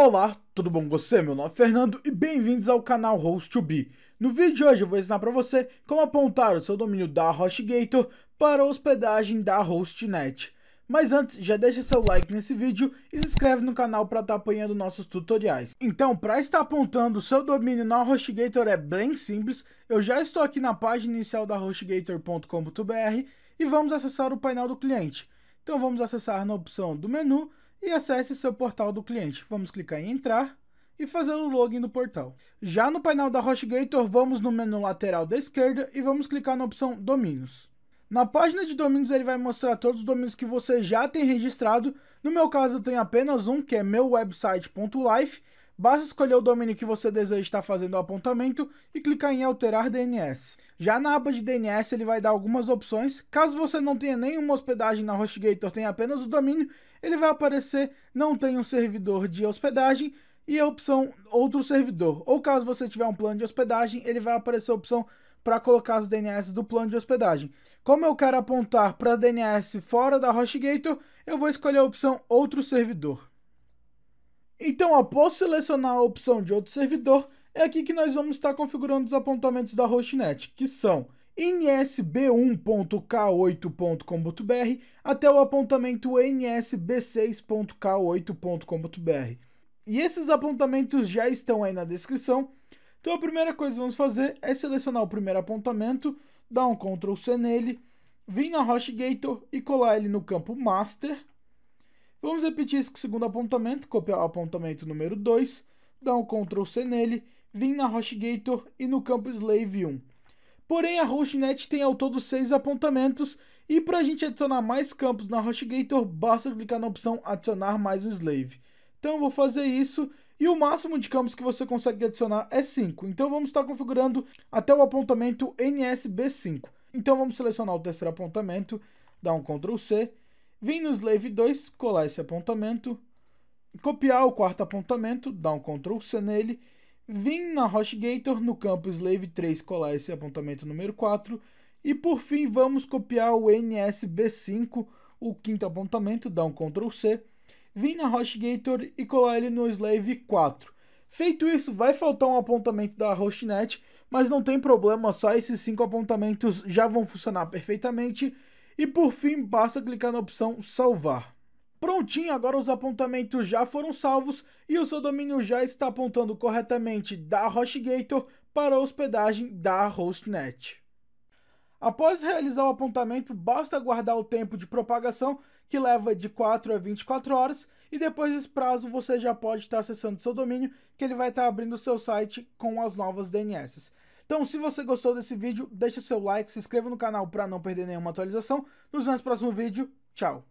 Olá, tudo bom com você? Meu nome é Fernando e bem-vindos ao canal host No vídeo de hoje eu vou ensinar para você como apontar o seu domínio da HostGator para a hospedagem da HostNet. Mas antes, já deixa seu like nesse vídeo e se inscreve no canal para estar tá nossos tutoriais. Então, para estar apontando o seu domínio na HostGator é bem simples, eu já estou aqui na página inicial da HostGator.com.br e vamos acessar o painel do cliente. Então vamos acessar na opção do menu e acesse seu portal do cliente. Vamos clicar em entrar e fazer o login do portal. Já no painel da HostGator, vamos no menu lateral da esquerda e vamos clicar na opção domínios. Na página de domínios ele vai mostrar todos os domínios que você já tem registrado. No meu caso eu tenho apenas um, que é meu website.life, Basta escolher o domínio que você deseja estar fazendo o apontamento e clicar em alterar DNS. Já na aba de DNS ele vai dar algumas opções, caso você não tenha nenhuma hospedagem na HostGator, tenha apenas o domínio, ele vai aparecer não tem um servidor de hospedagem e a opção outro servidor. Ou caso você tiver um plano de hospedagem, ele vai aparecer a opção para colocar os DNS do plano de hospedagem. Como eu quero apontar para DNS fora da HostGator, eu vou escolher a opção outro servidor. Então, após selecionar a opção de outro servidor, é aqui que nós vamos estar configurando os apontamentos da hostnet, que são nsb1.k8.com.br até o apontamento nsb6.k8.com.br. E esses apontamentos já estão aí na descrição. Então a primeira coisa que vamos fazer é selecionar o primeiro apontamento, dar um Ctrl C nele, vir na HostGator e colar ele no campo Master Vamos repetir isso com o segundo apontamento, copiar o apontamento número 2, dar um Ctrl C nele, vim na HostGator e no campo Slave 1. Porém, a HostNet tem ao todo 6 apontamentos, e para a gente adicionar mais campos na HostGator, basta clicar na opção adicionar mais um Slave. Então eu vou fazer isso, e o máximo de campos que você consegue adicionar é 5. Então vamos estar configurando até o apontamento NSB5. Então vamos selecionar o terceiro apontamento, dar um Ctrl C, Vim no slave 2 colar esse apontamento, copiar o quarto apontamento, dar um Ctrl C nele. Vim na HostGator, no campo slave 3 colar esse apontamento número 4. E por fim, vamos copiar o NSB5, o quinto apontamento, dar um Ctrl C. Vim na HostGator e colar ele no slave 4. Feito isso, vai faltar um apontamento da hostnet, mas não tem problema, só esses cinco apontamentos já vão funcionar perfeitamente. E por fim, basta clicar na opção salvar. Prontinho, agora os apontamentos já foram salvos e o seu domínio já está apontando corretamente da HostGator para a hospedagem da HostNet. Após realizar o apontamento, basta aguardar o tempo de propagação, que leva de 4 a 24 horas, e depois desse prazo você já pode estar acessando seu domínio, que ele vai estar abrindo o seu site com as novas DNS. Então, se você gostou desse vídeo, deixa seu like, se inscreva no canal para não perder nenhuma atualização. Nos vemos no próximo vídeo. Tchau!